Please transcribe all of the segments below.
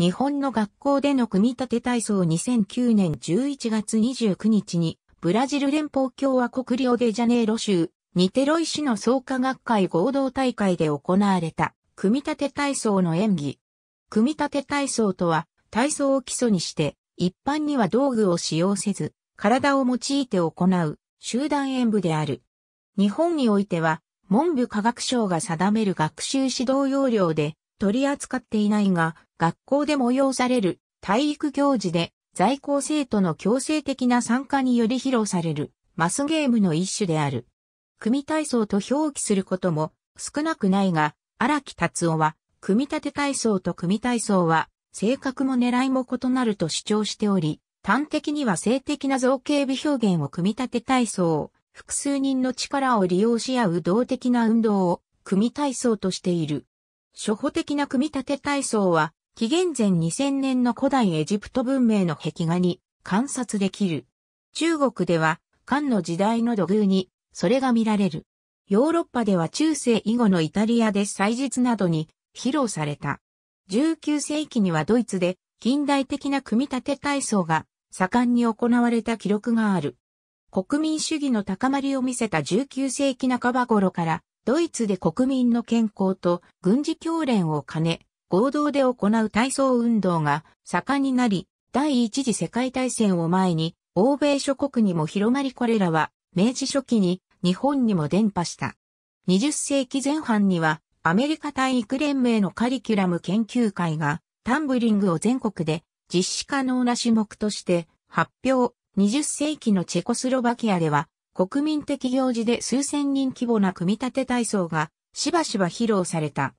日本の学校での組み立て体操2009年11月29日に、ブラジル連邦共和国リオデジャネイロ州、ニテロイ市の創価学会合同大会で行われた、組み立て体操の演技。組み立て体操とは、体操を基礎にして、一般には道具を使用せず、体を用いて行う、集団演舞である。日本においては、文部科学省が定める学習指導要領で、取り扱っていないが、学校で催される体育行事で在校生徒の強制的な参加により披露されるマスゲームの一種である。組体操と表記することも少なくないが、荒木達夫は、組み立て体操と組体操は、性格も狙いも異なると主張しており、端的には性的な造形美表現を組み立て体操を、複数人の力を利用し合う動的な運動を組体操としている。初歩的な組み立て体操は、紀元前2000年の古代エジプト文明の壁画に観察できる。中国では、漢の時代の土偶に、それが見られる。ヨーロッパでは中世以後のイタリアで祭日などに披露された。19世紀にはドイツで近代的な組み立て体操が盛んに行われた記録がある。国民主義の高まりを見せた19世紀半ば頃からドイツで国民の健康と軍事教練を兼ね、合同で行う体操運動が盛んになり、第一次世界大戦を前に、欧米諸国にも広まりこれらは、明治初期に日本にも伝播した。20世紀前半には、アメリカ体育連盟のカリキュラム研究会が、タンブリングを全国で実施可能な種目として発表。20世紀のチェコスロバキアでは、国民的行事で数千人規模な組み立て体操がしばしば披露された。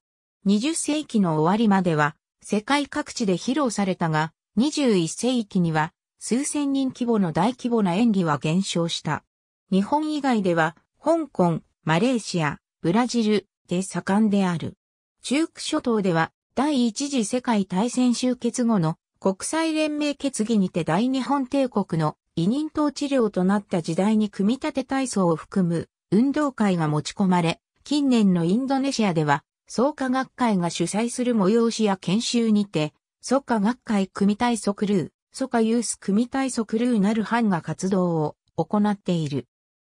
20世紀の終わりまでは世界各地で披露されたが、21世紀には数千人規模の大規模な演技は減少した。日本以外では、香港、マレーシア、ブラジルで盛んである。中区諸島では、第一次世界大戦終結後の国際連盟決議にて大日本帝国の委任統治領となった時代に組み立て体操を含む運動会が持ち込まれ、近年のインドネシアでは、創価学会が主催する催しや研修にて、創価学会組体操クルー、創価ユース組体操クルーなる班が活動を行っている。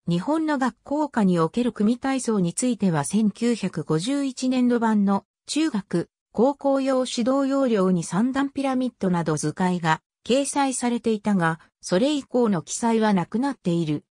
日本の学校下における組体操については1951年度版の中学、高校用指導要領に三段ピラミッドなど図解が掲載されていたが、それ以降の記載はなくなっている。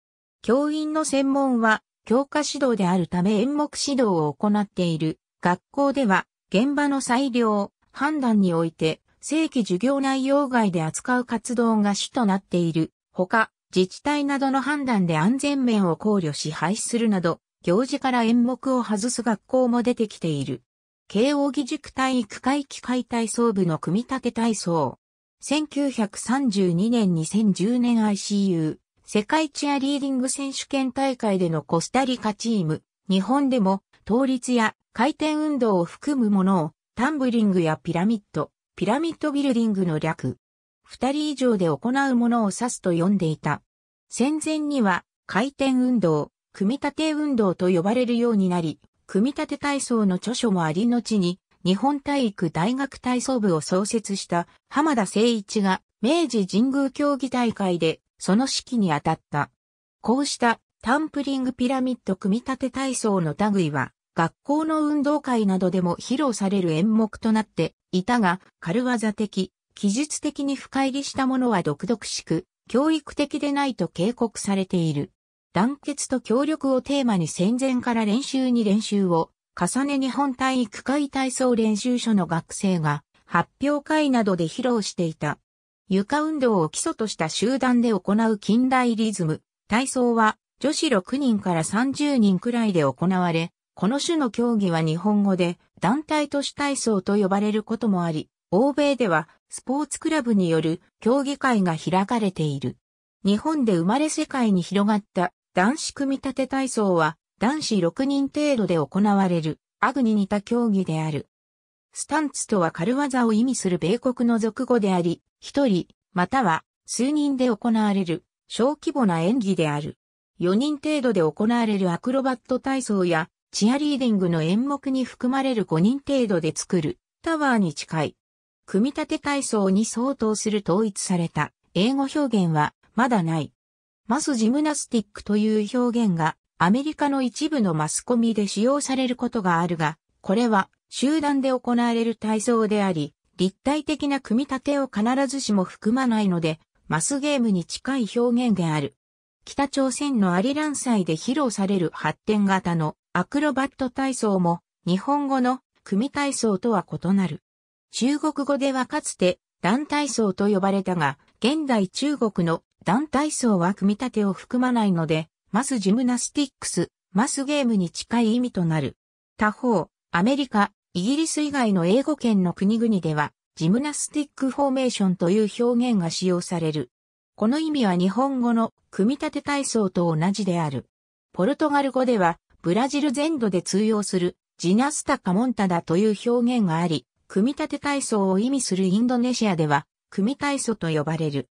教員の専門は教科指導であるため演目指導を行っている。学校では現場の裁量、判断において正規授業内容外で扱う活動が主となっている。ほか、自治体などの判断で安全面を考慮し廃止するなど、行事から演目を外す学校も出てきている。慶応義塾体育会機械体操部の組み立て体操、1932年2010年 ICU 世界チアリーディング選手権大会でのコスタリカチーム、日本でも、倒立や回転運動を含むものを、タンブリングやピラミッド、ピラミッドビルディングの略、二人以上で行うものを指すと呼んでいた。戦前には、回転運動、組み立て運動と呼ばれるようになり、組み立て体操の著書もありのちに、日本体育大学体操部を創設した浜田誠一が明治神宮競技大会でその指揮に当たった。こうしたタンプリングピラミッド組み立て体操の類は学校の運動会などでも披露される演目となっていたが、軽業的、技術的に深入りしたものは独々しく、教育的でないと警告されている。団結と協力をテーマに戦前から練習に練習を重ね日本体育会体操練習所の学生が発表会などで披露していた。床運動を基礎とした集団で行う近代リズム、体操は女子6人から30人くらいで行われ、この種の競技は日本語で団体都市体操と呼ばれることもあり、欧米ではスポーツクラブによる競技会が開かれている。日本で生まれ世界に広がった男子組み立て体操は男子6人程度で行われる、アグに似た競技である。スタンツとは軽技を意味する米国の俗語であり、一人、または数人で行われる、小規模な演技である。4人程度で行われるアクロバット体操や、チアリーディングの演目に含まれる5人程度で作る、タワーに近い。組み立て体操に相当する統一された英語表現はまだない。マスジムナスティックという表現がアメリカの一部のマスコミで使用されることがあるが、これは集団で行われる体操であり、立体的な組み立てを必ずしも含まないので、マスゲームに近い表現である。北朝鮮のアリラン祭で披露される発展型のアクロバット体操も日本語の組体操とは異なる。中国語ではかつて団体操と呼ばれたが、現代中国の団体操は組み立てを含まないので、マスジムナスティックス、マスゲームに近い意味となる。他方、アメリカ、イギリス以外の英語圏の国々では、ジムナスティックフォーメーションという表現が使用される。この意味は日本語の組み立て体操と同じである。ポルトガル語では、ブラジル全土で通用するジナスタカモンタダという表現があり、組み立て体操を意味するインドネシアでは、組体操と呼ばれる。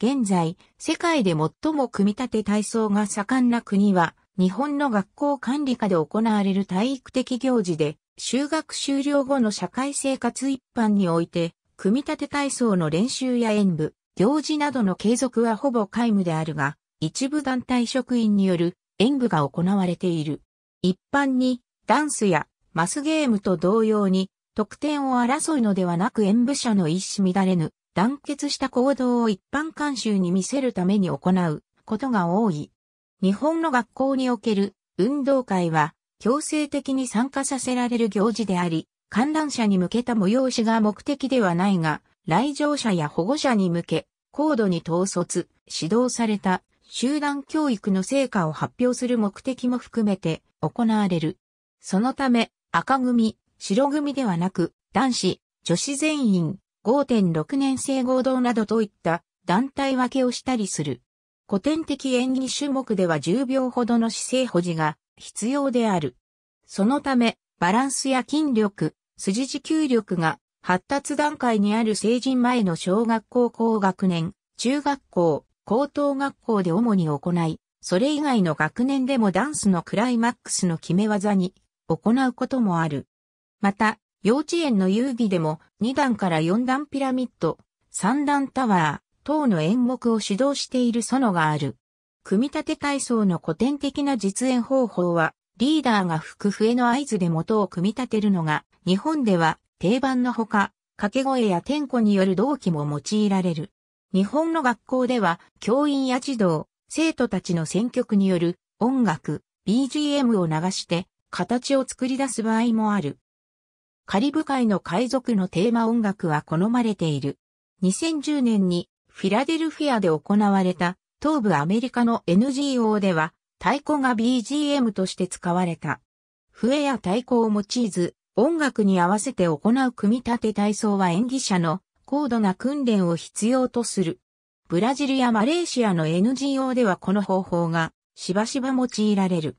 現在、世界で最も組み立て体操が盛んな国は、日本の学校管理下で行われる体育的行事で、修学終了後の社会生活一般において、組み立て体操の練習や演舞、行事などの継続はほぼ皆無であるが、一部団体職員による演舞が行われている。一般に、ダンスやマスゲームと同様に、得点を争うのではなく演舞者の一糸乱れぬ団結した行動を一般慣習に見せるために行うことが多い。日本の学校における運動会は強制的に参加させられる行事であり、観覧者に向けた催しが目的ではないが、来場者や保護者に向け、高度に統率、指導された集団教育の成果を発表する目的も含めて行われる。そのため、赤組、白組ではなく、男子、女子全員、5.6年生合同などといった団体分けをしたりする。古典的演技種目では10秒ほどの姿勢保持が必要である。そのため、バランスや筋力、筋持久力が発達段階にある成人前の小学校高学年、中学校、高等学校で主に行い、それ以外の学年でもダンスのクライマックスの決め技に行うこともある。また、幼稚園の遊戯でも2段から4段ピラミッド、3段タワー等の演目を指導している園がある。組み立て体操の古典的な実演方法は、リーダーが吹く笛の合図で元を組み立てるのが、日本では定番のほか、掛け声や天候による動機も用いられる。日本の学校では、教員や児童、生徒たちの選曲による音楽、BGM を流して、形を作り出す場合もある。カリブ海の海賊のテーマ音楽は好まれている。2010年にフィラデルフィアで行われた東部アメリカの NGO では太鼓が BGM として使われた。笛や太鼓を用いず音楽に合わせて行う組み立て体操は演技者の高度な訓練を必要とする。ブラジルやマレーシアの NGO ではこの方法がしばしば用いられる。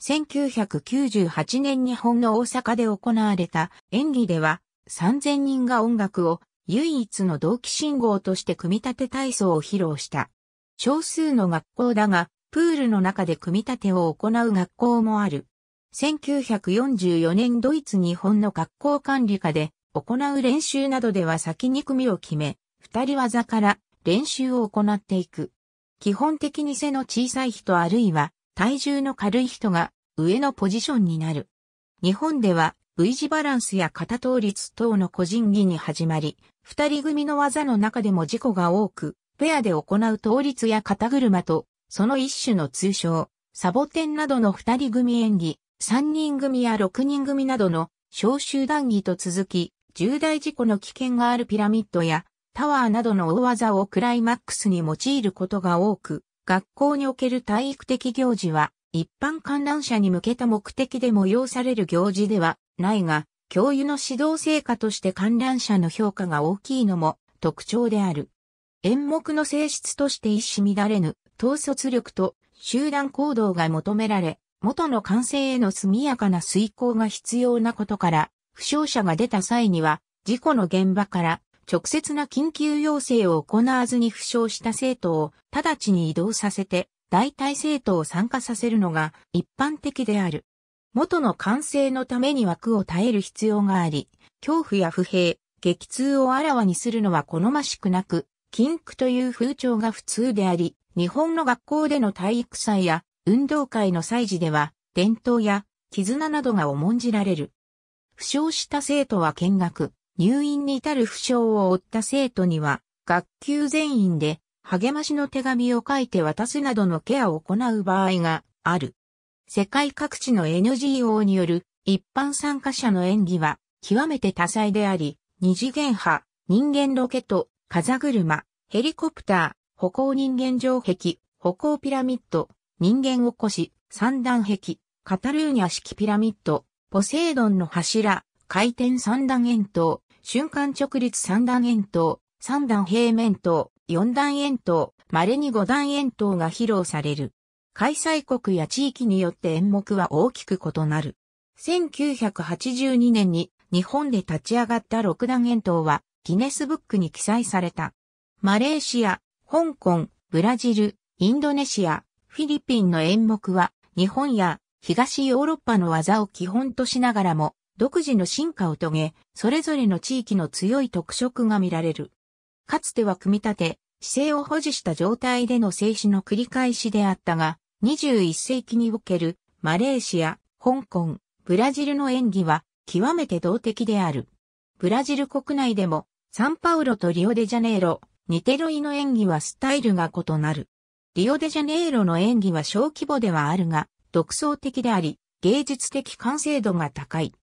1998年日本の大阪で行われた演技では3000人が音楽を唯一の同期信号として組み立て体操を披露した。少数の学校だが、プールの中で組み立てを行う学校もある。1944年ドイツ日本の学校管理下で行う練習などでは先に組を決め、二人技から練習を行っていく。基本的に背の小さい人あるいは体重の軽い人が上のポジションになる。日本では V 字バランスや肩倒立等の個人技に始まり、二人組の技の中でも事故が多く、ペアで行う倒立や肩車と、その一種の通称、サボテンなどの二人組演技、三人組や六人組などの小集団技と続き、重大事故の危険があるピラミッドやタワーなどの大技をクライマックスに用いることが多く、学校における体育的行事は一般観覧者に向けた目的で催される行事ではないが、教諭の指導成果として観覧者の評価が大きいのも特徴である。演目の性質として一糸乱れぬ、統率力と集団行動が求められ、元の完成への速やかな遂行が必要なことから、負傷者が出た際には、事故の現場から直接な緊急要請を行わずに負傷した生徒を直ちに移動させて、代替生徒を参加させるのが一般的である。元の完成のために枠を耐える必要があり、恐怖や不平、激痛をあらわにするのは好ましくなく、禁句という風潮が普通であり、日本の学校での体育祭や運動会の祭事では、伝統や絆などが重んじられる。負傷した生徒は見学、入院に至る負傷を負った生徒には、学級全員で励ましの手紙を書いて渡すなどのケアを行う場合がある。世界各地の NGO による一般参加者の演技は極めて多彩であり、二次元波、人間ロケット、風車、ヘリコプター、歩行人間城壁、歩行ピラミッド、人間起こし、三段壁、カタルーニャ式ピラミッド、ポセイドンの柱、回転三段円筒、瞬間直立三段円筒、三段平面筒、4段円筒、稀に5段円筒が披露される。開催国や地域によって演目は大きく異なる。1982年に日本で立ち上がった6段円筒はギネスブックに記載された。マレーシア、香港、ブラジル、インドネシア、フィリピンの演目は日本や東ヨーロッパの技を基本としながらも独自の進化を遂げ、それぞれの地域の強い特色が見られる。かつては組み立て、姿勢を保持した状態での静止の繰り返しであったが、21世紀におけるマレーシア、香港、ブラジルの演技は極めて動的である。ブラジル国内でもサンパウロとリオデジャネイロ、ニテロイの演技はスタイルが異なる。リオデジャネイロの演技は小規模ではあるが、独創的であり、芸術的完成度が高い。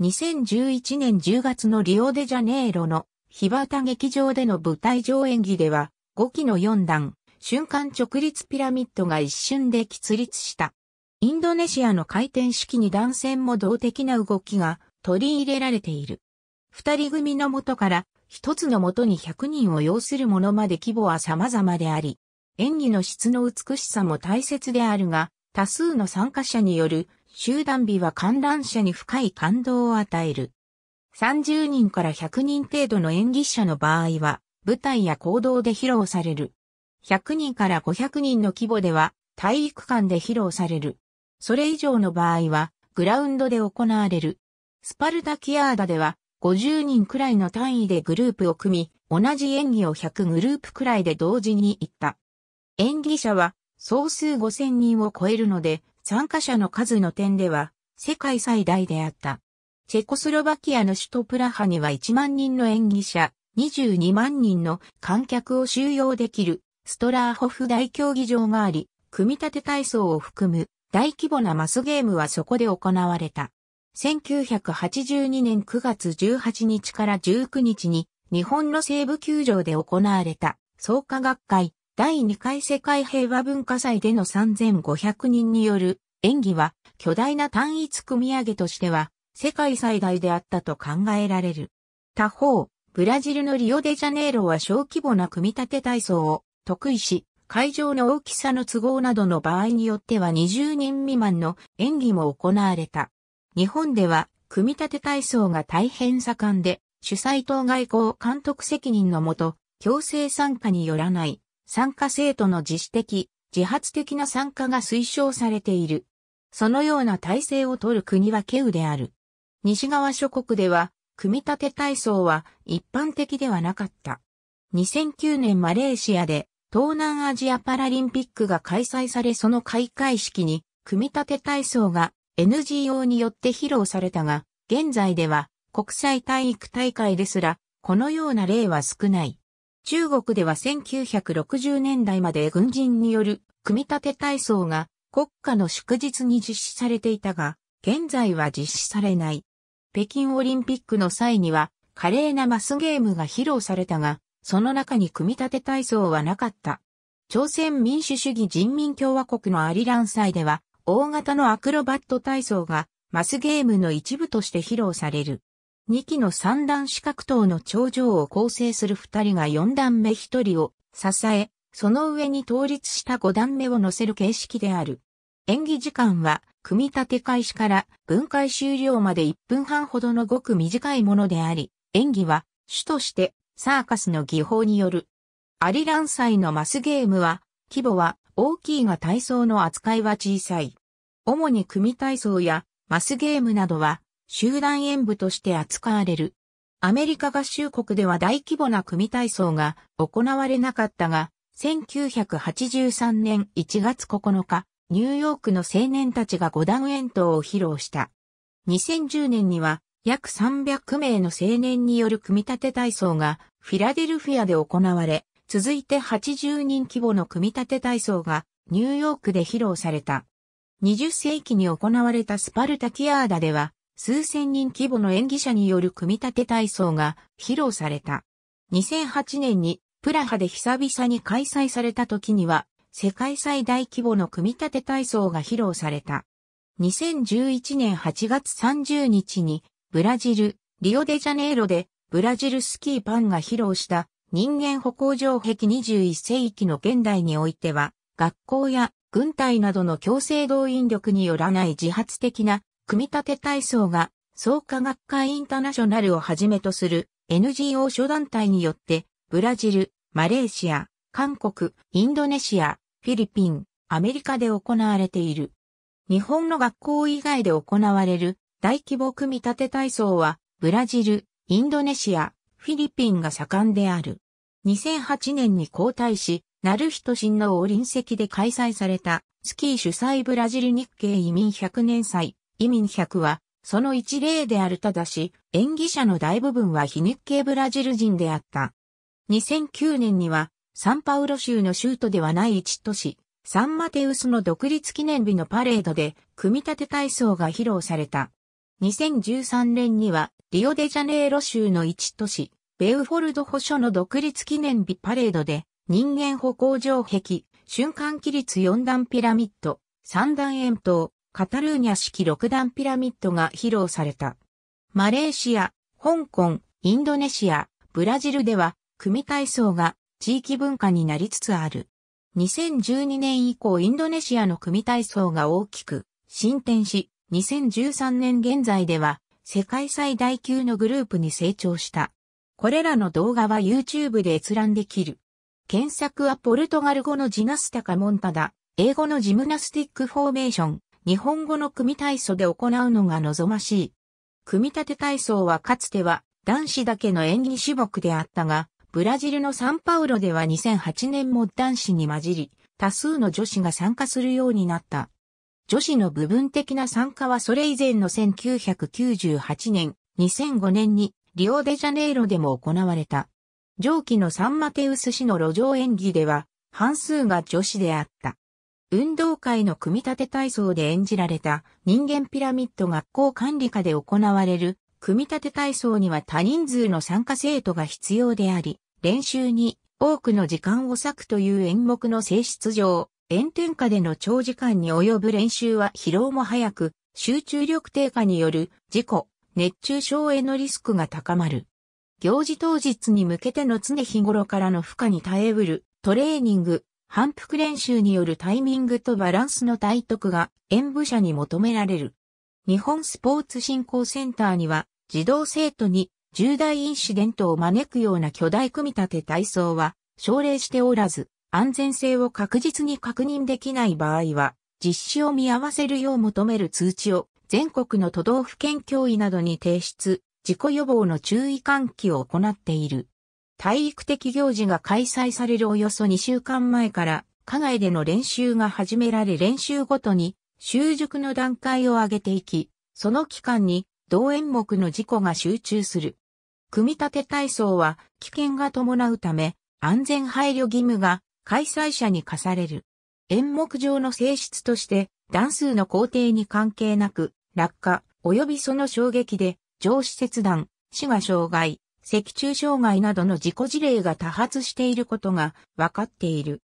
2011年10月のリオデジャネイロの日端劇場での舞台上演技では、5期の4段、瞬間直立ピラミッドが一瞬で起立した。インドネシアの回転式に断線も動的な動きが取り入れられている。二人組の元から一つの元に100人を要するものまで規模は様々であり、演技の質の美しさも大切であるが、多数の参加者による集団美は観覧者に深い感動を与える。30人から100人程度の演技者の場合は、舞台や行動で披露される。100人から500人の規模では、体育館で披露される。それ以上の場合は、グラウンドで行われる。スパルタキアーダでは、50人くらいの単位でグループを組み、同じ演技を100グループくらいで同時に行った。演技者は、総数5000人を超えるので、参加者の数の点では、世界最大であった。チェコスロバキアの首都プラハには1万人の演技者、22万人の観客を収容できるストラーホフ大競技場があり、組み立て体操を含む大規模なマスゲームはそこで行われた。1982年9月18日から19日に日本の西部球場で行われた創価学会第2回世界平和文化祭での3500人による演技は巨大な単一組み上げとしては世界最大であったと考えられる。他方、ブラジルのリオデジャネイロは小規模な組み立て体操を得意し、会場の大きさの都合などの場合によっては20人未満の演技も行われた。日本では組み立て体操が大変盛んで、主催等外交監督責任のもと、強制参加によらない、参加生徒の自主的、自発的な参加が推奨されている。そのような体制をとる国はケウである。西側諸国では、組み立て体操は一般的ではなかった。2009年マレーシアで東南アジアパラリンピックが開催されその開会式に組み立て体操が NGO によって披露されたが、現在では国際体育大会ですらこのような例は少ない。中国では1960年代まで軍人による組み立て体操が国家の祝日に実施されていたが、現在は実施されない。北京オリンピックの際には、華麗なマスゲームが披露されたが、その中に組み立て体操はなかった。朝鮮民主主義人民共和国のアリラン祭では、大型のアクロバット体操がマスゲームの一部として披露される。2期の三段四角塔の頂上を構成する2人が4段目1人を支え、その上に倒立した5段目を乗せる形式である。演技時間は組み立て開始から分解終了まで1分半ほどのごく短いものであり、演技は主としてサーカスの技法による。アリラン祭のマスゲームは、規模は大きいが体操の扱いは小さい。主に組体操やマスゲームなどは集団演舞として扱われる。アメリカ合衆国では大規模な組体操が行われなかったが、1983年1月9日、ニューヨークの青年たちが五段演奏を披露した。2010年には約300名の青年による組み立て体操がフィラデルフィアで行われ、続いて80人規模の組み立て体操がニューヨークで披露された。20世紀に行われたスパルタキアーダでは、数千人規模の演技者による組み立て体操が披露された。2008年にプラハで久々に開催された時には世界最大規模の組み立て体操が披露された。2011年8月30日に、ブラジル、リオデジャネイロで、ブラジルスキーパンが披露した人間歩行城壁21世紀の現代においては、学校や軍隊などの強制動員力によらない自発的な組み立て体操が創価学会インターナショナルをはじめとする NGO 諸団体によってブラジル、マレーシア、韓国、インドネシア、フィリピン、アメリカで行われている。日本の学校以外で行われる大規模組み立て体操は、ブラジル、インドネシア、フィリピンが盛んである。2008年に交代し、ナルヒトの王臨席で開催された、スキー主催ブラジル日系移民100年祭、移民100は、その一例であるただし、演技者の大部分は非日系ブラジル人であった。2009年には、サンパウロ州の州都ではない一都市、サンマテウスの独立記念日のパレードで、組み立て体操が披露された。2013年には、リオデジャネイロ州の一都市、ベウフォルド保所の独立記念日パレードで、人間歩行城壁、瞬間規律四段ピラミッド、三段円筒、カタルーニャ式六段ピラミッドが披露された。マレーシア、香港、インドネシア、ブラジルでは、組体操が地域文化になりつつある。2012年以降インドネシアの組体操が大きく進展し、2013年現在では世界最大級のグループに成長した。これらの動画は YouTube で閲覧できる。検索はポルトガル語のジナスタカモンタダ、英語のジムナスティックフォーメーション、日本語の組体操で行うのが望ましい。組み立て体操はかつては男子だけの演技種目であったが、ブラジルのサンパウロでは2008年も男子に混じり、多数の女子が参加するようになった。女子の部分的な参加はそれ以前の1998年、2005年にリオデジャネイロでも行われた。上記のサンマテウス氏の路上演技では半数が女子であった。運動会の組み立て体操で演じられた人間ピラミッド学校管理下で行われる組み立て体操には多人数の参加生徒が必要であり、練習に多くの時間を割くという演目の性質上、炎天下での長時間に及ぶ練習は疲労も早く、集中力低下による事故、熱中症へのリスクが高まる。行事当日に向けての常日頃からの負荷に耐えうるトレーニング、反復練習によるタイミングとバランスの体得が演武者に求められる。日本スポーツ振興センターには児童生徒に重大インシデントを招くような巨大組み立て体操は、奨励しておらず、安全性を確実に確認できない場合は、実施を見合わせるよう求める通知を全国の都道府県教委などに提出、事故予防の注意喚起を行っている。体育的行事が開催されるおよそ2週間前から、課外での練習が始められ練習ごとに、習熟の段階を上げていき、その期間に、同演目の事故が集中する。組み立て体操は危険が伴うため、安全配慮義務が開催者に課される。演目上の性質として、段数の工程に関係なく、落下、及びその衝撃で、上肢切断、死が障害、脊柱障害などの事故事例が多発していることが分かっている。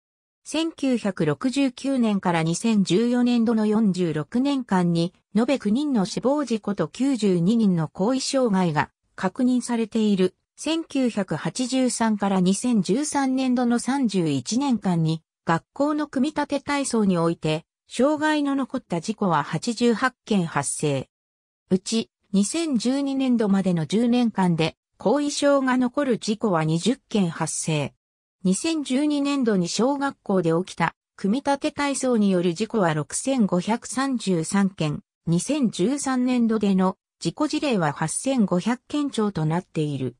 1969年から2014年度の46年間に、延べ9人の死亡事故と92人の後遺障害が確認されている1983から2013年度の31年間に学校の組み立て体操において障害の残った事故は88件発生。うち2012年度までの10年間で後遺症が残る事故は20件発生。2012年度に小学校で起きた組み立て体操による事故は6533件。2013年度での事故事例は8500件超となっている。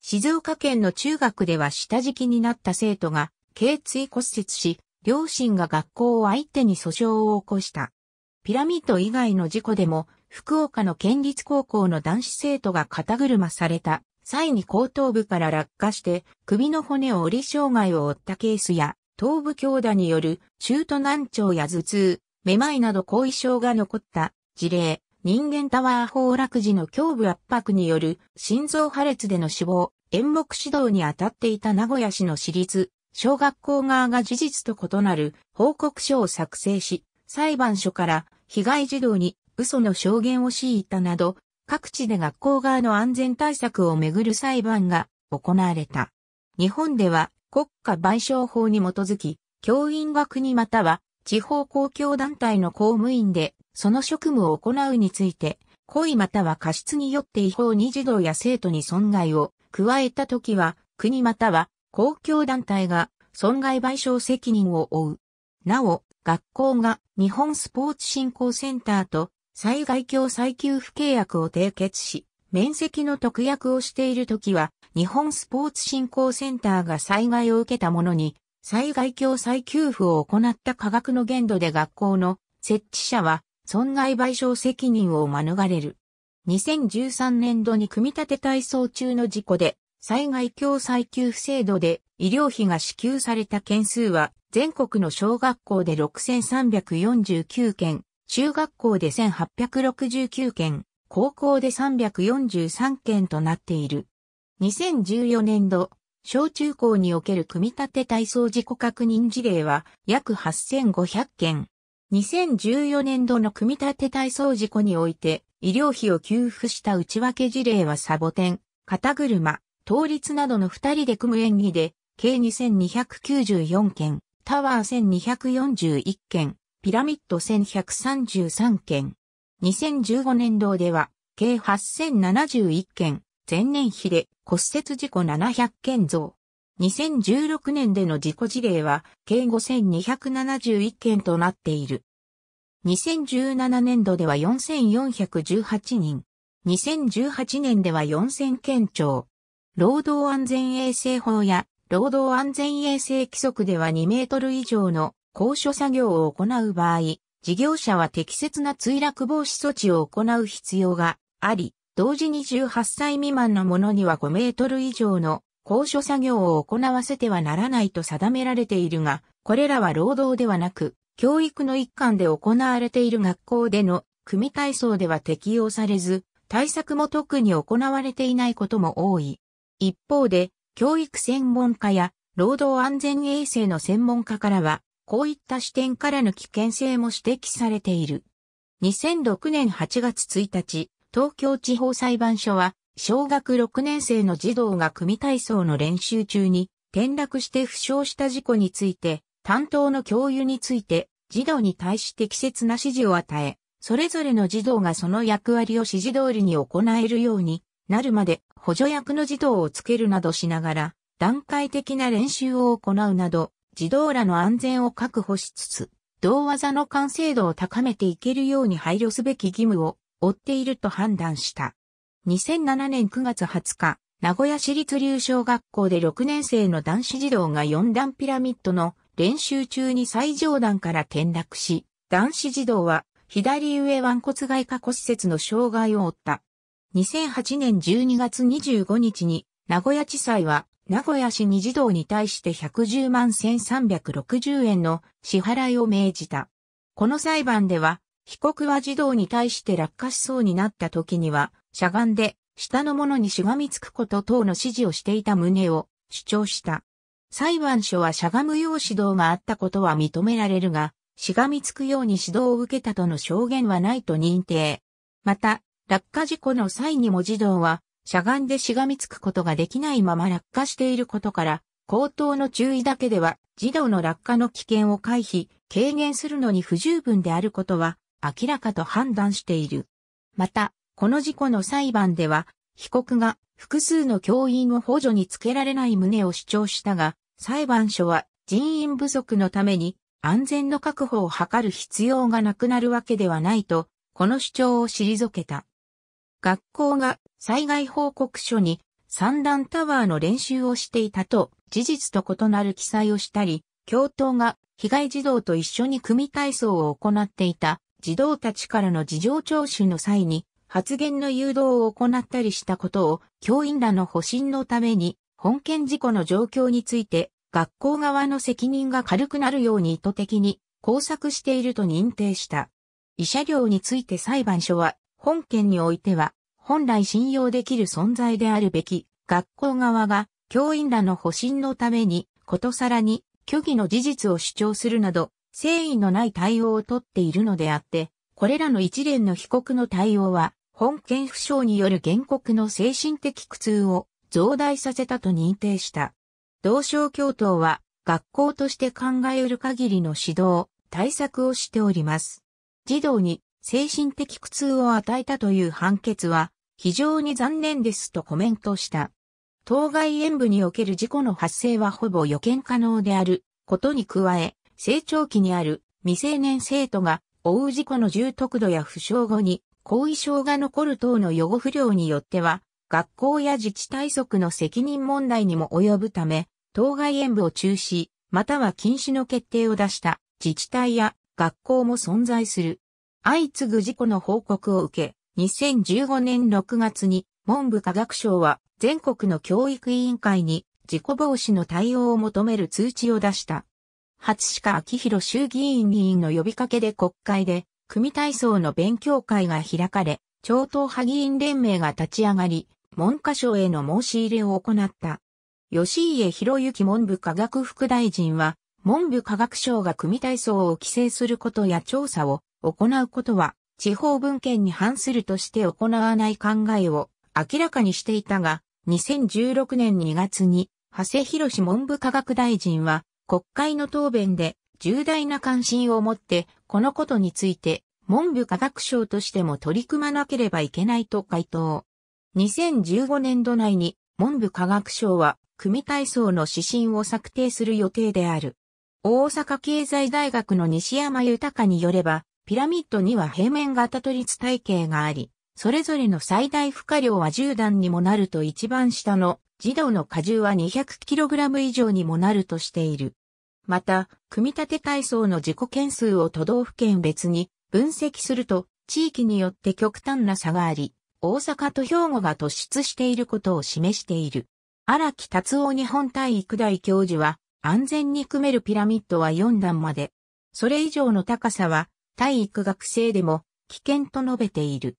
静岡県の中学では下敷きになった生徒が、頸椎骨折し、両親が学校を相手に訴訟を起こした。ピラミッド以外の事故でも、福岡の県立高校の男子生徒が肩車された際に後頭部から落下して首の骨を折り障害を負ったケースや、頭部強打による中途難聴や頭痛、めまいなど後遺症が残った事例、人間タワー崩落時の胸部圧迫による心臓破裂での死亡、演目指導に当たっていた名古屋市の私立、小学校側が事実と異なる報告書を作成し、裁判所から被害児童に嘘の証言を強いたなど、各地で学校側の安全対策をめぐる裁判が行われた。日本では国家賠償法に基づき、教員学にまたは地方公共団体の公務員で、その職務を行うについて、故意または過失によって違法に児童や生徒に損害を加えたときは、国または公共団体が損害賠償責任を負う。なお、学校が日本スポーツ振興センターと災害協再給付契約を締結し、面積の特約をしているときは、日本スポーツ振興センターが災害を受けた者に、災害共済給付を行った科学の限度で学校の設置者は損害賠償責任を免れる。2013年度に組み立て体操中の事故で災害共済給付制度で医療費が支給された件数は全国の小学校で6349件、中学校で1869件、高校で343件となっている。2014年度、小中高における組み立て体操自己確認事例は約8500件。2014年度の組み立て体操事故において、医療費を給付した内訳事例はサボテン、肩車、倒立などの2人で組む演技で、計2294件、タワー1241件、ピラミッド1133件。2015年度では、計8071件、前年比で骨折事故700件増。2016年での事故事例は計5271件となっている。2017年度では4418人。2018年では4000件超。労働安全衛生法や労働安全衛生規則では2メートル以上の高所作業を行う場合、事業者は適切な墜落防止措置を行う必要があり、同時に18歳未満の者には5メートル以上の高所作業を行わせてはならないと定められているが、これらは労働ではなく、教育の一環で行われている学校での組体操では適用されず、対策も特に行われていないことも多い。一方で、教育専門家や労働安全衛生の専門家からは、こういった視点からの危険性も指摘されている。2006年8月1日、東京地方裁判所は、小学6年生の児童が組体操の練習中に転落して負傷した事故について、担当の教諭について、児童に対して適切な指示を与え、それぞれの児童がその役割を指示通りに行えるようになるまで補助役の児童をつけるなどしながら、段階的な練習を行うなど、児童らの安全を確保しつつ、同技の完成度を高めていけるように配慮すべき義務を追っていると判断した。2007年9月20日、名古屋市立流小学校で6年生の男子児童が4段ピラミッドの練習中に最上段から転落し、男子児童は左上腕骨外科骨折の障害を負った。2008年12月25日に名古屋地裁は名古屋市に児童に対して110万1360円の支払いを命じた。この裁判では被告は児童に対して落下しそうになった時には、しゃがんで、下の者にしがみつくこと等の指示をしていた旨を主張した。裁判所はしゃがむよう指導があったことは認められるが、しがみつくように指導を受けたとの証言はないと認定。また、落下事故の際にも児童は、しゃがんでしがみつくことができないまま落下していることから、口頭の注意だけでは、児童の落下の危険を回避、軽減するのに不十分であることは明らかと判断している。また、この事故の裁判では、被告が複数の教員を補助につけられない旨を主張したが、裁判所は人員不足のために安全の確保を図る必要がなくなるわけではないと、この主張を退けた。学校が災害報告書に三段タワーの練習をしていたと事実と異なる記載をしたり、教頭が被害児童と一緒に組体操を行っていた児童たちからの事情聴取の際に発言の誘導を行ったりしたことを教員らの保身のために本件事故の状況について学校側の責任が軽くなるように意図的に工作していると認定した。慰謝料について裁判所は本件においては本来信用できる存在であるべき学校側が教員らの保身のためにことさらに虚偽の事実を主張するなど誠意のない対応をとっているのであって、これらの一連の被告の対応は、本件不詳による原告の精神的苦痛を増大させたと認定した。同省教頭は、学校として考えうる限りの指導、対策をしております。児童に精神的苦痛を与えたという判決は、非常に残念ですとコメントした。当該演舞における事故の発生はほぼ予見可能であることに加え、成長期にある未成年生徒が追う事故の重篤度や負傷後に後遺症が残る等の予後不良によっては、学校や自治体則の責任問題にも及ぶため、当該演舞を中止、または禁止の決定を出した自治体や学校も存在する。相次ぐ事故の報告を受け、2015年6月に文部科学省は全国の教育委員会に事故防止の対応を求める通知を出した。初鹿秋広衆議院議員の呼びかけで国会で、組体操の勉強会が開かれ、超党派議員連盟が立ち上がり、文科省への申し入れを行った。吉家博之文部科学副大臣は、文部科学省が組体操を規制することや調査を行うことは、地方文献に反するとして行わない考えを明らかにしていたが、2016年2月に、長谷博文部科学大臣は、国会の答弁で重大な関心を持ってこのことについて文部科学省としても取り組まなければいけないと回答。2015年度内に文部科学省は組体操の指針を策定する予定である。大阪経済大学の西山豊によれば、ピラミッドには平面型都立体系があり、それぞれの最大負荷量は10段にもなると一番下の児童の荷重は 200kg 以上にもなるとしている。また、組み立て体操の自己件数を都道府県別に分析すると、地域によって極端な差があり、大阪と兵庫が突出していることを示している。荒木達夫日本体育大教授は、安全に組めるピラミッドは4段まで。それ以上の高さは、体育学生でも危険と述べている。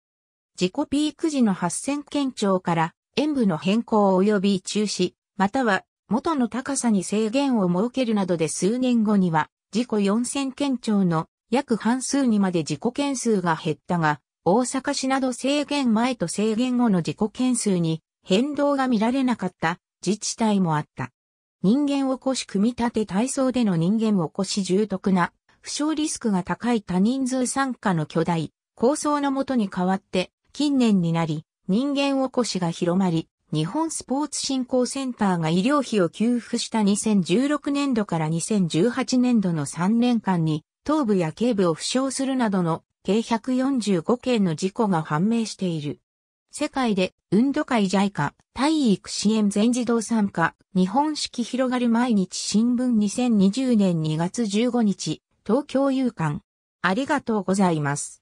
自己ピーク時の8000県庁から演武の変更及び中止、または元の高さに制限を設けるなどで数年後には、自己4000県庁の約半数にまで自己件数が減ったが、大阪市など制限前と制限後の自己件数に変動が見られなかった自治体もあった。人間を越し組み立て体操での人間を越し重篤な、負傷リスクが高い多人数参加の巨大、構想のもとに代わって、近年になり、人間おこしが広まり、日本スポーツ振興センターが医療費を給付した2016年度から2018年度の3年間に、頭部や頸部を負傷するなどの計145件の事故が判明している。世界で運動会 JICA 体育支援全自動参加日本式広がる毎日新聞2020年2月15日東京夕刊ありがとうございます。